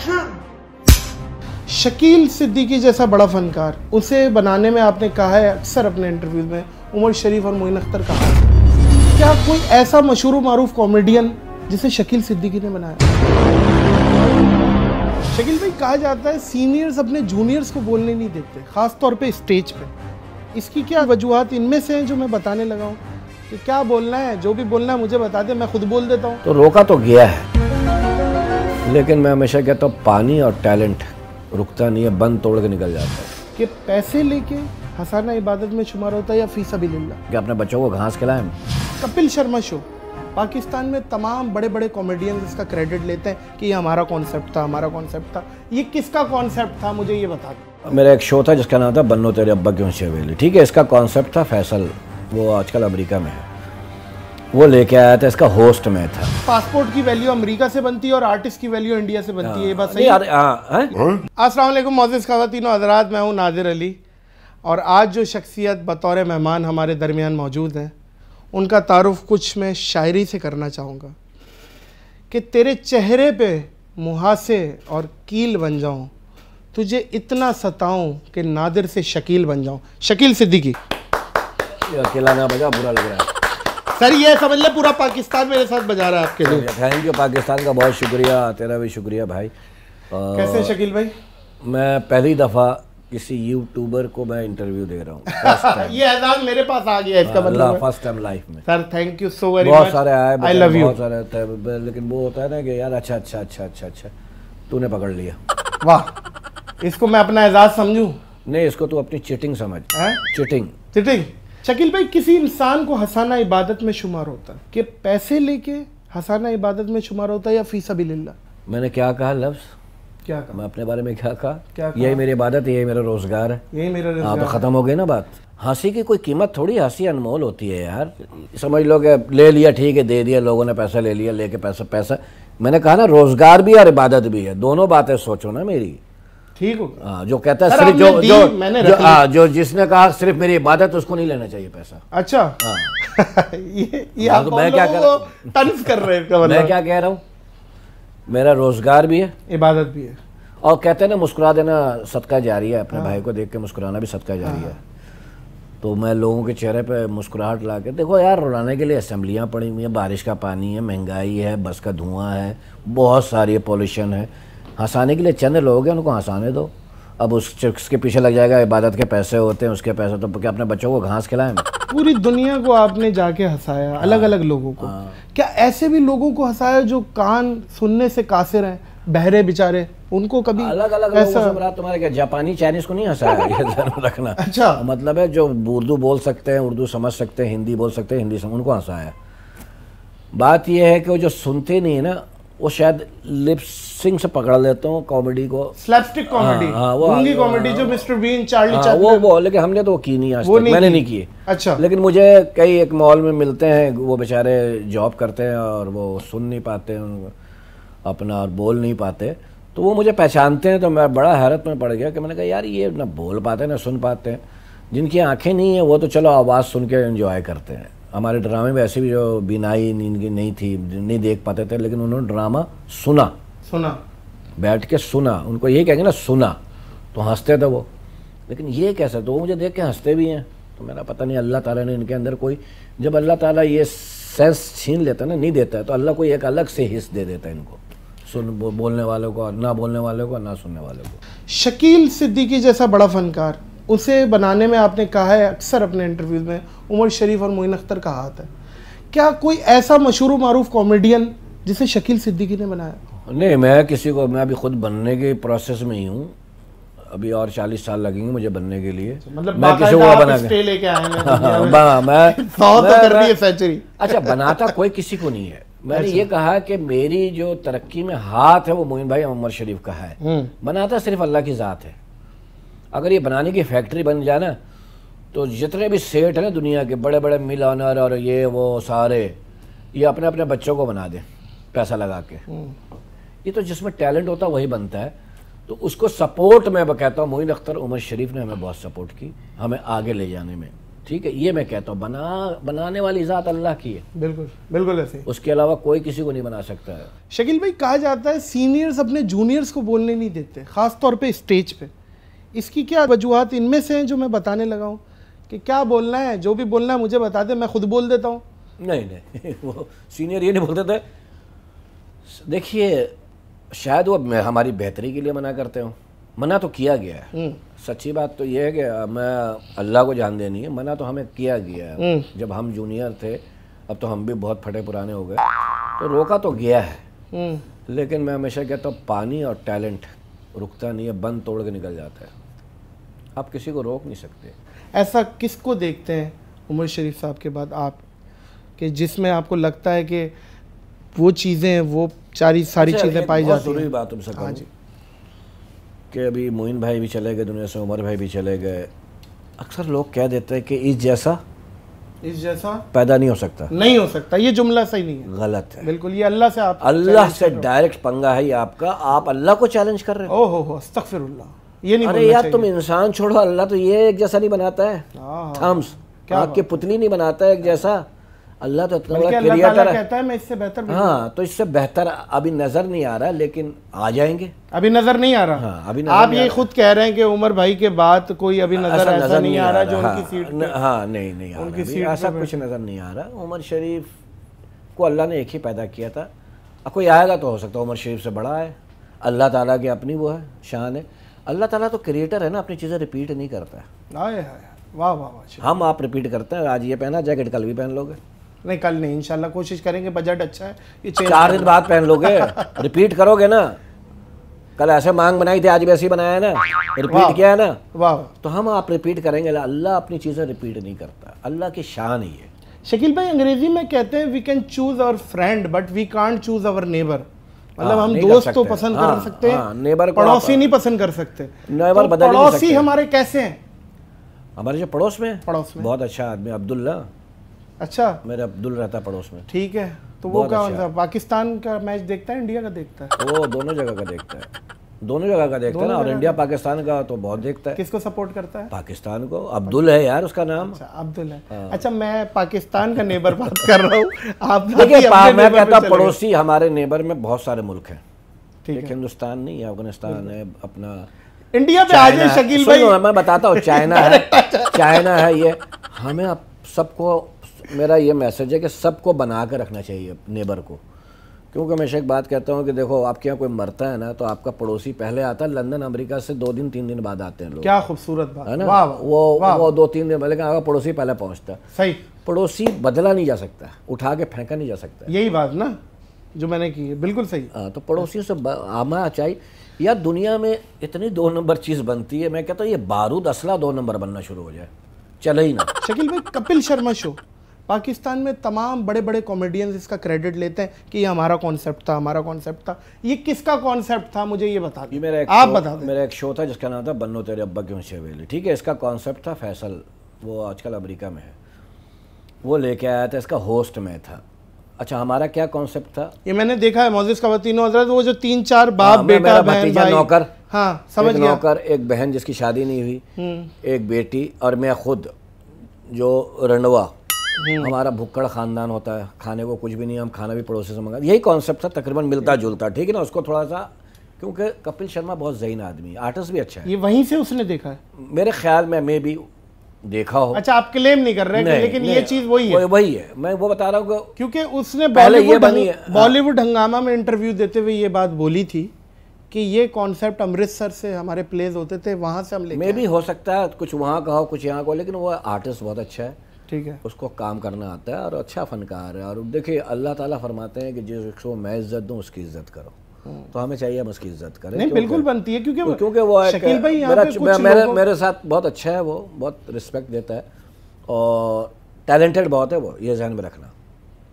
Action Shakeel Siddiqui जैसा बड़ा फनकार उसे बनाने में आपने कहा है अक्सर अपने इंटरव्यूज में उमर शरीफ और मोइन अख्तर कहा है क्या कोई ऐसा मशहूर मरूफ कॉमेडियन जिसे शकील सिद्दीकी ने बनाया शकील भाई कहा जाता है सीनियर्स अपने जूनियर्स को बोलने नहीं देते ख़ास तौर पे स्टेज पे इसकी क्या वजूहत इनमें से हैं जो मैं बताने लगा हूँ कि क्या बोलना है जो भी बोलना है मुझे बता दे मैं खुद बोल देता हूँ तो रोका तो गया है लेकिन मैं हमेशा कहता हूँ पानी और टैलेंट रुकता नहीं है बंद तोड़ के निकल जाता है कि पैसे लेके हसाना इबादत में शुमार होता है या फीसा भी कि अपने बच्चों को घास खिलाएं कपिल शर्मा शो पाकिस्तान में तमाम बड़े बड़े कॉमेडियन इसका क्रेडिट लेते हैं कि ये हमारा कॉन्सेप्ट था हमारा कॉन्सेप्ट था ये किसका कॉन्सेप्ट था मुझे ये बता दो मेरा एक शो था जिसका नाम था बन्नो तेरे अब्बा क्यों से ठीक है इसका कॉन्सेप्ट था फैसल वो आजकल अमेरिका में है वो लेके आया था इसका होस्ट में था पासपोर्ट की वैल्यू अमेरिका से बनती है और आर्टिस्ट की वैल्यू इंडिया से बनती है ये बात हाँ, सही हाँ, हाँ? अस्सलाम मोजिज खातिन हजरात मैं हूँ नादिर अली और आज जो शख्सियत बतौर मेहमान हमारे दरमियान मौजूद हैं उनका तारफ़ कुछ मैं शायरी से करना चाहूँगा कि तेरे चेहरे पे मुहासे और कील बन जाऊँ तुझे इतना सताऊँ कि नादिर से शकील बन जाऊँ शकील सिद्दीकी अकेला ना बजा बुरा लग रहा है सर ये समझ मतलब ले पूरा पाकिस्तान मेरे साथ बजा रहा है आपके लिए थैंक यू पाकिस्तान का बहुत शुक्रिया तेरा भी शुक्रिया भाई कैसे शकील भाई मैं पहली दफ़ा किसी यूट्यूबर को मैं इंटरव्यू दे रहा हूँ ये एजाज मेरे पास आ गया इसका हाँ, मतलब फर्स्ट टाइम लाइफ में sir thank you so very बहुत सारे आए आई लव यू बहुत सारे लेकिन वो होता है ना कि यार अच्छा अच्छा अच्छा अच्छा अच्छा तूने पकड़ लिया वाह इसको मैं अपना एजाज समझू नहीं इसको तू अपनी चिटिंग समझ चिटिंग चिटिंग शकील भाई किसी इंसान को हंसाना इबादत में शुमार होता है कि पैसे लेके हंसाना इबादत में शुमार होता है या फीसा बिल्ला मैंने क्या कहा लफ्ज क्या कहा मैं अपने बारे में क्या कहा क्या यही मेरी इबादत यही मेरा रोजगार है यही मेरा रोजगार हाँ तो ख़त्म हो गई ना बात हंसी की कोई कीमत थोड़ी हंसी अनमोल होती है यार समझ लो कि ले लिया ठीक है दे दिया लोगों ने पैसा ले लिया लेके पैसा पैसा मैंने कहा ना रोजगार भी और इबादत भी है दोनों बातें सोचो ना मेरी ठीक होगा हाँ, जो कहता है सिर्फ जो जो मैंने जो, आ, हाँ, जो जिसने कहा सिर्फ मेरी इबादत उसको नहीं लेना चाहिए पैसा अच्छा हाँ। ये ये तो मैं क्या कर तंज कर रहे हैं मैं क्या कह रहा हूँ मेरा रोजगार भी है इबादत भी है और कहते हैं ना मुस्कुरा देना सदका जारी है अपने भाई को देख के मुस्कुराना भी सदका जारी है तो मैं लोगों के चेहरे पे मुस्कुराहट ला के देखो यार रुलाने के लिए असम्बलियाँ पड़ी हुई हैं बारिश का पानी है महंगाई है बस का धुआं है बहुत सारी पॉल्यूशन है हंसाने के लिए चंद लोग हैं उनको हंसाने दो अब उस शख्स के पीछे लग जाएगा इबादत के पैसे होते हैं उसके पैसे तो क्या अपने बच्चों को घास खिलाएं पूरी दुनिया को आपने जाके हंसाया हाँ। अलग अलग लोगों को हाँ। क्या ऐसे भी लोगों को हंसाया जो कान सुनने से कासिर हैं बहरे बेचारे उनको कभी अलग अलग ऐसा तुम्हारे क्या जापानी चाइनीज को नहीं हंसाया ये रखना अच्छा मतलब है जो उर्दू बोल सकते हैं उर्दू समझ सकते हैं हिंदी बोल सकते हैं हिंदी समझ उनको हंसाया बात यह है कि वो जो सुनते नहीं है ना वो शायद लिपसिंग से पकड़ लेता हूँ कॉमेडी को स्लैपस्टिक कॉमेडी हाँ, हाँ, वो कॉमेडी जो मिस्टर बीन चार्ली हाँ, वो वो लेकिन हमने तो वो की नहीं आज वो तक नहीं मैंने नहीं किए अच्छा लेकिन मुझे कई एक मॉल में मिलते हैं वो बेचारे जॉब करते हैं और वो सुन नहीं पाते अपना और बोल नहीं पाते तो वो मुझे पहचानते हैं तो मैं बड़ा हैरत में पड़ गया कि मैंने कहा यार ये ना बोल पाते ना सुन पाते हैं जिनकी आंखें नहीं है वो तो चलो आवाज़ सुन के इन्जॉय करते हैं हमारे ड्रामे में ऐसे भी जो बिनाई इनकी नहीं थी नहीं देख पाते थे लेकिन उन्होंने ड्रामा सुना सुना बैठ के सुना उनको ये कहेंगे ना सुना तो हंसते थे वो लेकिन ये कैसा तो वो मुझे देख के हंसते भी हैं तो मेरा पता नहीं अल्लाह ताला ने इनके अंदर कोई जब अल्लाह ताला ये सेंस छीन लेता ना नहीं देता है तो अल्लाह कोई एक अलग से हिस्स दे देता है इनको सुन बोलने वालों को और ना बोलने वालों को और ना सुनने वालों को शकील सिद्दीकी जैसा बड़ा फनकार उसे बनाने में आपने कहा है अक्सर अपने इंटरव्यूज़ में उमर शरीफ और मोइन अख्तर का हाथ है क्या कोई ऐसा मशहूर मरूफ कॉमेडियन जिसे शकील सिद्दीकी ने बनाया नहीं मैं किसी को मैं अभी खुद बनने के प्रोसेस में ही हूँ अभी और चालीस साल लगेंगे मुझे बनने के लिए अच्छा, मतलब मैं किसी को बना के मैं, तो अच्छा बनाता कोई किसी को नहीं है मैंने अच्छा। ये कहा कि मेरी जो तरक्की में हाथ है वो मोइन भाई उमर शरीफ का है हम्म। बनाता सिर्फ अल्लाह की ज़ात है अगर ये बनाने की फैक्ट्री बन जाए ना तो जितने भी सेठ हैं ना दुनिया के बड़े बड़े मिल ऑनर और ये वो सारे ये अपने अपने बच्चों को बना दें पैसा लगा के हम्म। ये तो जिसमें टैलेंट होता है वही बनता है तो उसको सपोर्ट मैं कहता हूँ मोइन अख्तर उमर शरीफ ने हमें बहुत सपोर्ट की हमें आगे ले जाने में ठीक है ये मैं कहता हूँ बना बनाने वाली ज़ात अल्लाह की है बिल्कुल बिल्कुल ऐसे उसके अलावा कोई किसी को नहीं बना सकता है शकील भाई कहा जाता है सीनियर्स अपने जूनियर्स को बोलने नहीं देते खासतौर पर स्टेज पर इसकी क्या वजूहत इनमें से हैं जो मैं बताने लगा हूँ कि क्या बोलना है जो भी बोलना है मुझे बता दे मैं खुद बोल देता हूँ नहीं नहीं वो सीनियर ये नहीं बोलते थे देखिए शायद वो हमारी बेहतरी के लिए मना करते हो मना तो किया गया है हम्म। सच्ची बात तो ये है कि मैं अल्लाह को जान देनी है मना तो हमें किया गया है हम्म। जब हम जूनियर थे अब तो हम भी बहुत फटे पुराने हो गए तो रोका तो गया है हम्म। लेकिन मैं हमेशा कहता हूँ पानी और टैलेंट रुकता नहीं है बंद तोड़ के निकल जाता है आप किसी को रोक नहीं सकते ऐसा किसको देखते हैं उमर शरीफ साहब के बाद आप कि जिसमें आपको लगता है कि वो चीज़ें हैं वो चारी सारी अच्छा, चीज़ें पाई जाती हैं बात तुमसे हाँ जी कि अभी मोइन भाई भी चले गए दुनिया से उमर भाई भी चले गए अक्सर लोग कह देते हैं कि इस जैसा इस जैसा पैदा नहीं हो सकता नहीं हो सकता ये जुमला सही नहीं है गलत है बिल्कुल ये अल्लाह से आप अल्लाह से डायरेक्ट पंगा है ये आपका आप अल्लाह को चैलेंज कर रहे हो ओहो हो अस्तगफिरुल्लाह ये नहीं अरे यार तुम इंसान छोड़ो अल्लाह तो ये एक जैसा नहीं बनाता है हाँ, हाँ। थम्स क्या आपके पुतली नहीं बनाता है एक जैसा अल्लाह तो इतना बड़ा क्रिएटर है कहता है मैं इससे बेहतर हाँ तो इससे बेहतर अभी नजर नहीं आ रहा लेकिन आ जाएंगे अभी नजर नहीं आ रहा हाँ, अभी आप ये खुद कह रहे हैं कि उमर भाई के बाद कोई अभी नजर ऐसा, नजर हाँ, नहीं आ रहा जो उनकी सीट हाँ नहीं नहीं उनकी सीट ऐसा कुछ नजर नहीं आ रहा उमर शरीफ को अल्लाह ने एक ही पैदा किया था कोई आएगा तो हो सकता है उमर शरीफ से बड़ा है अल्लाह ताला की अपनी वो है शान है अल्लाह ताला तो क्रिएटर है ना अपनी चीज़ें रिपीट नहीं करता है आए वाह वाह वाह हम आप रिपीट करते हैं आज ये पहना जैकेट कल भी पहन लोगे नहीं कल नहीं इंशाल्लाह कोशिश करेंगे बजट अच्छा है ये चार दिन बाद पहन लोगे रिपीट करोगे ना कल ऐसे मांग बनाई थी आज वैसी बनाया है ना रिपीट किया है ना वाह तो हम आप रिपीट करेंगे अल्लाह अपनी चीज़ें रिपीट नहीं करता अल्लाह की शान ही है शकील भाई अंग्रेजी में कहते हैं we can choose our friend but we can't choose our neighbour मतलब हाँ, हम दोस्त तो पसंद कर हाँ, सकते हैं हाँ, नेबर पड़ोसी नहीं पसंद कर सकते नेबर तो बदल पड़ोसी हमारे कैसे हैं हमारे जो पड़ोस में पड़ोस में बहुत अच्छा आदमी अब्दुल्ला अच्छा मेरा अब्दुल रहता पड़ोस में ठीक है तो वो क्या अच्छा। पाकिस्तान का मैच देखता है इंडिया का देखता है वो दोनों जगह का देखता है दोनों जगह का देखता है ना और इंडिया पाकिस्तान का तो बहुत देखता है किसको सपोर्ट करता है पाकिस्तान को अब्दुल है यार उसका नाम अच्छा अब्दुल है आ, हाँ। अच्छा मैं पाकिस्तान का नेबर बात कर रहा हूँ आप देखिए मैं कहता पड़ोसी हमारे नेबर में बहुत सारे मुल्क हैं ठीक है हिंदुस्तान नहीं अफगानिस्तान है अपना इंडिया पे आज शकील भाई मैं बताता हूँ चाइना है अच्छा, अच्छा। चाइना है ये हमें सबको मेरा ये मैसेज है कि सबको बना कर रखना चाहिए नेबर को क्योंकि मैं एक बात कहता हूँ कि देखो आपके यहाँ कोई मरता है ना तो आपका पड़ोसी पहले आता है लंदन अमेरिका से दो दिन तीन दिन बाद आते हैं लोग क्या खूबसूरत बात है ना वाँ, वो वाँ, वो दो तीन दिन लेकिन आपका पड़ोसी पहले पहुँचता है सही पड़ोसी बदला नहीं जा सकता उठा के फेंका नहीं जा सकता यही बात ना जो मैंने की है बिल्कुल सही आ, हाँ, तो पड़ोसियों से आमा चाहिए या दुनिया में इतनी दो नंबर चीज़ बनती है मैं कहता हूँ ये बारूद असला दो नंबर बनना शुरू हो जाए चले ही ना शकील भाई कपिल शर्मा शो पाकिस्तान में तमाम बड़े बड़े कॉमेडियंस इसका क्रेडिट लेते हैं कि ये हमारा कॉन्सेप्ट था हमारा कॉन्सेप्ट था ये किसका कॉन्सेप्ट था मुझे ये बता दें मेरा एक आप बता मेरा एक शो था जिसका नाम था बनो तेरे अब्बा क्यों शेवेली ठीक है इसका कॉन्सेप्ट था फैसल वो आजकल अमरीका में है वो लेके आया था इसका होस्ट में था अच्छा हमारा क्या कॉन्सेप्ट था ये मैंने देखा है मोजिस कवतिनो हजरत वो जो तीन चार बाप हाँ, बेटा भतीजा नौकर हाँ समझ गया नौकर एक बहन जिसकी शादी नहीं हुई हम्म। एक बेटी और मैं खुद जो रंडवा हम्म। हमारा भुक्कड़ खानदान होता है खाने को कुछ भी नहीं हम खाना भी पड़ोसी से मंगा यही कॉन्सेप्ट था तकरीबन मिलता जुलता ठीक है ना उसको थोड़ा सा क्योंकि कपिल शर्मा बहुत जहीन आदमी है आर्टिस्ट भी अच्छा है ये वहीं से उसने देखा है मेरे ख्याल में मैं भी देखा हो अच्छा आप क्लेम नहीं कर रहे हैं लेकिन ये चीज वही है वही है मैं वो बता रहा हूँ क्योंकि उसने बॉलीवुड हाँ। हंगामा में इंटरव्यू देते हुए ये बात बोली थी कि ये कॉन्सेप्ट अमृतसर से हमारे प्लेज होते थे वहाँ से हम ले मे भी हो सकता है कुछ वहाँ का हो कुछ यहाँ का हो लेकिन वो आर्टिस्ट बहुत अच्छा है ठीक है उसको काम करना आता है और अच्छा फनकार है और देखिए अल्लाह ताला फरमाते हैं कि जिस को मैं इज्जत दूँ उसकी इज्जत करो हम्म। तो हमें चाहिए हम उसकी इज्जत करें नहीं बिल्कुल बनती है क्योंकि क्योंकि वो भाई मेरा मेरे, मेरे, मेरे साथ बहुत अच्छा है वो बहुत रिस्पेक्ट देता है और टैलेंटेड बहुत है वो ये जहन में रखना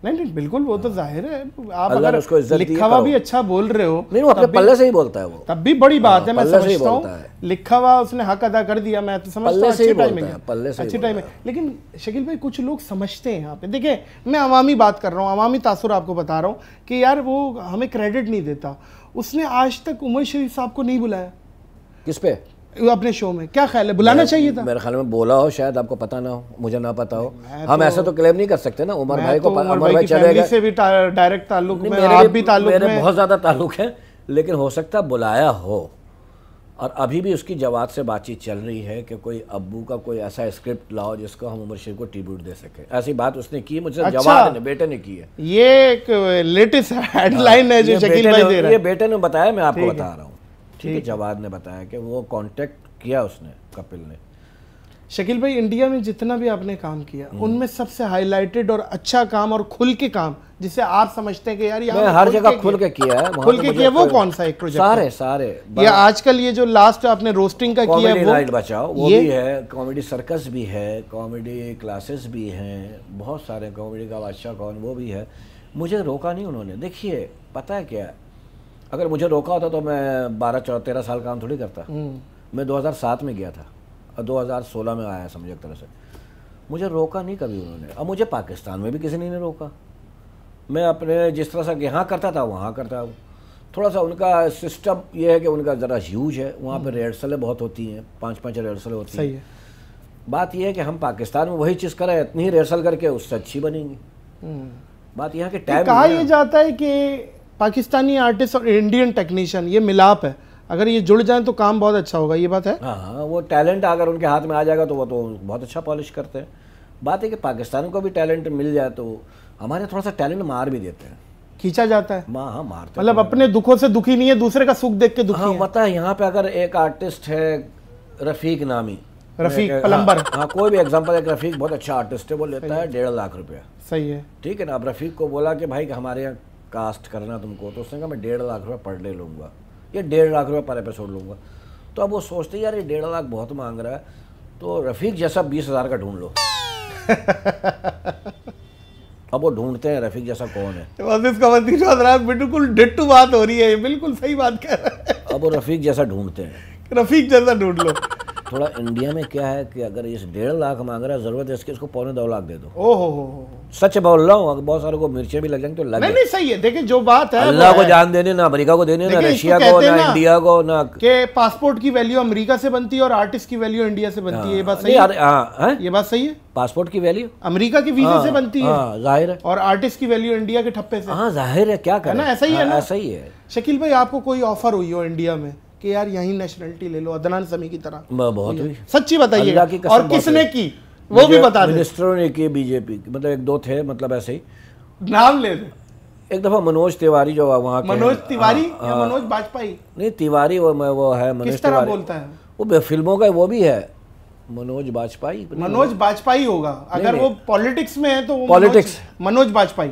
नहीं नहीं बिल्कुल वो तो जाहिर है आप अगर उसको लिखा हुआ भी अच्छा बोल रहे हो नहीं वो अपने पल्ले से ही बोलता है वो तब भी बड़ी बात है हाँ, मैं समझता हूँ लिखा हुआ उसने हक अदा कर दिया मैं तो समझता हूँ अच्छी टाइम अच्छी लेकिन शकील भाई कुछ लोग समझते हैं यहाँ पे देखिए मैं अवामी बात कर रहा हूँ अवामी तासुर आपको बता रहा हूँ कि यार वो हमें क्रेडिट नहीं देता उसने आज तक उमर शरीफ साहब को नहीं बुलाया किस पे अपने शो में क्या ख्याल है बुलाना चाहिए था मेरे ख्याल में बोला हो शायद आपको पता ना हो मुझे ना पता हो हम तो- ऐसा तो क्लेम नहीं कर सकते ना उमर भाई को तो उमर भाई, भाई चले से भी डायरेक्ट ताल्लुक में आप भी ताल्लुक मेरे बहुत ज़्यादा ताल्लुक है लेकिन हो सकता बुलाया हो और अभी भी उसकी जवाब से बातचीत चल रही है कि कोई अब्बू का कोई ऐसा स्क्रिप्ट लाओ जिसको हम उमर शेर को ट्रिब्यूट दे सके ऐसी बात उसने की मुझे अच्छा, जवाब ने बेटे ने की है ये एक लेटेस्ट हेडलाइन है जो शकील भाई दे रहा है ये बेटे ने बताया मैं आपको बता रहा हूँ ठीक है जवाद ने बताया कि वो कांटेक्ट किया उसने कपिल ने शकील भाई इंडिया में जितना भी आपने काम किया हम्म। उनमें सबसे हाईलाइटेड और अच्छा काम और खुल के काम जिसे आप समझते हैं कि यार मैं हर जगह खुल के किया है खुल के किया वो कौन सा एक प्रोजेक्ट सारे सारे ये आजकल ये जो लास्ट आपने रोस्टिंग का किया है वो बचाओ वो भी है कॉमेडी सर्कस भी है कॉमेडी क्लासेस भी हैं बहुत सारे कॉमेडी का बादशाह कौन वो भी है मुझे रोका नहीं उन्होंने देखिए पता है क्या अगर मुझे रोका होता तो मैं बारह चौदह तेरह साल काम थोड़ी करता हम्म। मैं 2007 में गया था और 2016 में आया समझे एक तरह से मुझे रोका नहीं कभी उन्होंने और मुझे पाकिस्तान में भी किसी ने रोका मैं अपने जिस तरह से यहाँ करता था वहाँ करता हूँ थोड़ा सा उनका सिस्टम ये है कि उनका ज़रा ह्यूज है वहाँ पर रिहर्सलें हम्म। बहुत होती हैं पाँच पाँच रिहर्सलें होती हैं है बात यह है कि हम पाकिस्तान में वही चीज़ करें इतनी रिहर्सल करके उससे अच्छी बनेंगी हम्म। बात यहाँ के टाइम कहा यह जाता है कि पाकिस्तानी आर्टिस्ट और इंडियन टेक्नीशियन ये मिलाप है अगर ये जुड़ जाए तो काम बहुत अच्छा होगा ये बात है हाँ, हाँ वो टैलेंट अगर उनके हाथ में आ जाएगा तो वो तो बहुत अच्छा पॉलिश करते हैं बात है कि पाकिस्तान को भी टैलेंट मिल जाए तो हमारे थोड़ा सा टैलेंट मार भी देते हैं खींचा जाता है माँ हाँ मारते मतलब अपने दुखों से दुखी नहीं है दूसरे का सुख देख के दुखी हाँ, पता है यहाँ पे अगर एक आर्टिस्ट है रफीक नामी रफीक पलम्बर हाँ, हाँ कोई भी एग्जाम्पल एक रफीक बहुत अच्छा आर्टिस्ट है वो लेता है डेढ़ लाख रुपया सही है ठीक है ना अब रफीक को बोला कि भाई हमारे यहाँ कास्ट करना तुमको तो उसने कहा मैं डेढ़ लाख रुपये पर डे लूँगा या डेढ़ लाख रुपये पर एपिसोड लूँगा तो अब वो सोचते यार ये डेढ़ लाख बहुत मांग रहा है तो रफ़ीक जैसा बीस हज़ार का ढूंढ लो अब वो ढूंढते हैं रफीक जैसा कौन है मतलब बिल्कुल डिट्टू बात हो रही है बिल्कुल सही बात कह रहा है अब वो रफीक जैसा ढूंढते हैं रफीक जैसा ढूंढ लो थोड़ा इंडिया में क्या है कि अगर इस डेढ़ लाख मांग रहा है जरूरत है इसकी इसको पौने दो लाख दे दो ओहो हो सच बोल रहा हूँ बहुत सारे को मिर्चे भी लग जाएंगे तो लग नहीं, नहीं सही है देखिए जो बात है अल्लाह को जान देने ना अमेरिका को देने ना रशिया को ना इंडिया को ना के पासपोर्ट की वैल्यू अमेरिका से बनती है और आर्टिस्ट की वैल्यू इंडिया से बनती है ये बात हाँ। सही है हाँ, ये बात सही है पासपोर्ट की वैल्यू अमेरिका के वीजा हाँ, से बनती है जाहिर है और आर्टिस्ट की वैल्यू इंडिया के ठप्पे से हाँ जाहिर है क्या करना ऐसा ही है ऐसा ही है शकील भाई आपको कोई ऑफर हुई हो इंडिया में कि यार यही नेशनलिटी ले लो अदनान समी की तरह बहुत सच्ची बताइए और किसने की वो भी बता मिनिस्टरों ने किए बीजेपी की मतलब एक दो थे मतलब ऐसे ही नाम ले लें एक दफा मनोज तिवारी जो वहाँ मनोज तिवारी हाँ, या हाँ। मनोज वाजपेयी नहीं तिवारी वो मैं वो है मनोज किस तरह बोलता है वो फिल्मों का वो भी है मनोज वाजपेयी मनोज वाजपेयी होगा अगर वो पॉलिटिक्स में है तो पॉलिटिक्स मनोज वाजपेयी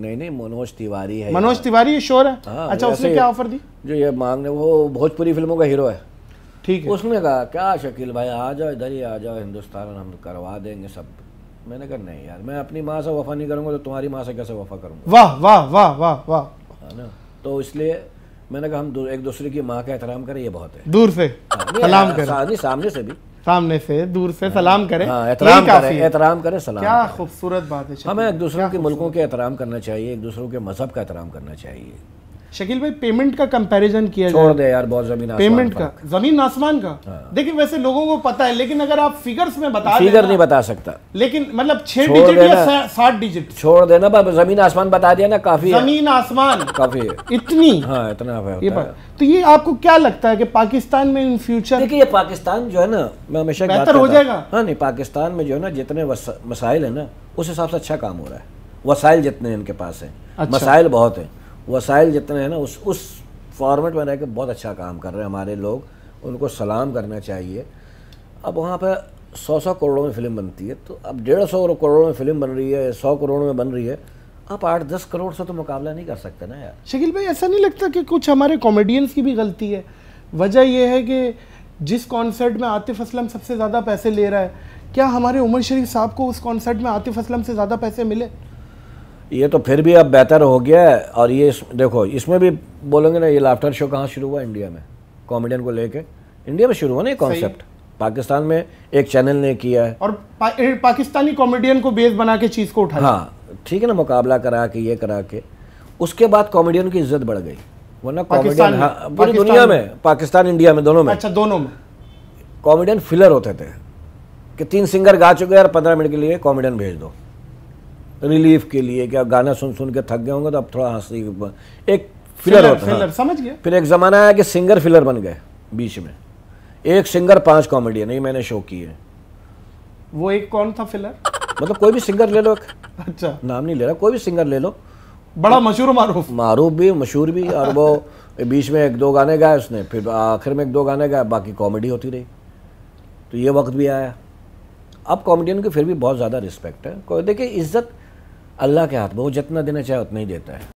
नहीं नहीं मनोज तिवारी है मनोज तिवारी ये शोर है आ, हाँ, अच्छा उसने क्या ऑफर दी जो ये मांग मांगने वो भोजपुरी फिल्मों का हीरो है ठीक है उसने कहा क्या शकील भाई आ जाओ इधर ही आ जाओ हिंदुस्तान हम करवा देंगे सब मैंने कहा नहीं यार मैं अपनी माँ से वफा नहीं करूँगा तो तुम्हारी माँ से कैसे वफा करूँगा वाह वाह वाह वाह वाह है हाँ ना तो इसलिए मैंने कहा हम एक दूसरे की माँ का एहतराम करें ये बहुत है दूर से हाँ, सलाम सामने से भी सामने से दूर से हाँ। सलाम करें हाँ, एहतराम करें एहतराम करें सलाम क्या खूबसूरत बात है हमें हाँ, एक दूसरों के मुल्कों के एहतराम करना चाहिए एक दूसरों के मज़हब का एहतराम करना चाहिए शकील भाई पेमेंट का कंपैरिजन किया छोड़ दे यार बहुत जमीन पेमेंट का जमीन आसमान का हाँ। देखिए वैसे लोगों को पता है लेकिन अगर आप फिगर्स में बता फिगर नहीं बता सकता लेकिन मतलब छह डिजिट या सात डिजिट छोड़ देना जमीन आसमान बता दिया ना काफी जमीन आसमान काफी है इतनी हाँ इतना ये तो ये आपको क्या लगता है कि पाकिस्तान में इन फ्यूचर देखिए ये पाकिस्तान जो है ना मैं हमेशा बेहतर हो जाएगा हाँ नहीं पाकिस्तान में जो है ना जितने मसाइल है ना उस हिसाब से अच्छा काम हो रहा है वसाइल जितने इनके पास है अच्छा। मसाइल बहुत है वसाइल जितने हैं ना उस उस फॉर्मेट में रह के बहुत अच्छा काम कर रहे हैं हमारे लोग उनको सलाम करना चाहिए अब वहाँ पर सौ सौ करोड़ों में फ़िल्म बनती है तो अब डेढ़ सौ करोड़ों में फ़िल्म बन रही है सौ करोड़ में बन रही है आप आठ दस करोड़ से तो मुकाबला नहीं कर सकते ना यार शकील भाई ऐसा नहीं लगता कि कुछ हमारे कॉमेडियंस की भी गलती है वजह यह है कि जिस कॉन्सर्ट में आतिफ असलम सबसे ज़्यादा पैसे ले रहा है क्या हमारे उमर शरीफ साहब को उस कॉन्सर्ट में आतिफ असलम से ज़्यादा पैसे मिले ये तो फिर भी अब बेहतर हो गया है और ये इस, देखो इसमें भी बोलेंगे ना ये लाफ्टर शो कहाँ शुरू हुआ इंडिया में कॉमेडियन को लेके इंडिया में शुरू हुआ ना ये कॉन्सेप्ट पाकिस्तान में एक चैनल ने किया है और पा, पाकिस्तानी कॉमेडियन को बेस बना के चीज़ को उठा हाँ ठीक है ना मुकाबला करा के ये करा के उसके बाद कॉमेडियन की इज्जत बढ़ गई वरना कॉमेडियन हाँ पूरी दुनिया में पाकिस्तान इंडिया में दोनों में अच्छा दोनों में कॉमेडियन फिलर होते थे कि तीन सिंगर गा चुके हैं और पंद्रह मिनट के लिए कॉमेडियन भेज दो रिलीफ के लिए क्या गाना सुन सुन के थक गए होंगे तो अब थोड़ा हंसी एक फिलर, फिलर होता फिलर, समझ गया फिर एक ज़माना आया कि सिंगर फिलर बन गए बीच में एक सिंगर पांच कॉमेडियन ये मैंने शो किए वो एक कौन था फिलर मतलब कोई भी सिंगर ले लो एक अच्छा नाम नहीं ले रहा कोई भी सिंगर ले लो बड़ा मशहूर मारूफ मारूफ भी मशहूर भी और वो बीच में एक दो गाने गाए उसने फिर आखिर में एक दो गाने गाए बाकी कॉमेडी होती रही तो ये वक्त भी आया अब कॉमेडियन की फिर भी बहुत ज़्यादा रिस्पेक्ट है देखिए इज्जत अल्लाह के हाथ में वो जितना देना चाहे उतना ही देता है